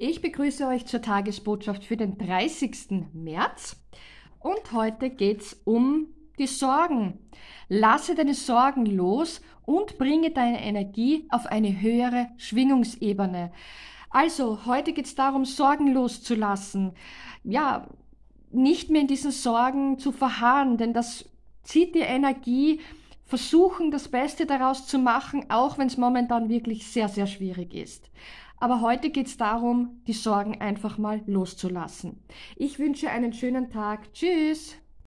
Ich begrüße euch zur Tagesbotschaft für den 30. März und heute geht's um die Sorgen. Lasse deine Sorgen los und bringe deine Energie auf eine höhere Schwingungsebene. Also, heute geht's darum, Sorgen loszulassen. Ja, nicht mehr in diesen Sorgen zu verharren, denn das zieht die Energie versuchen, das Beste daraus zu machen, auch wenn es momentan wirklich sehr, sehr schwierig ist. Aber heute geht es darum, die Sorgen einfach mal loszulassen. Ich wünsche einen schönen Tag. Tschüss!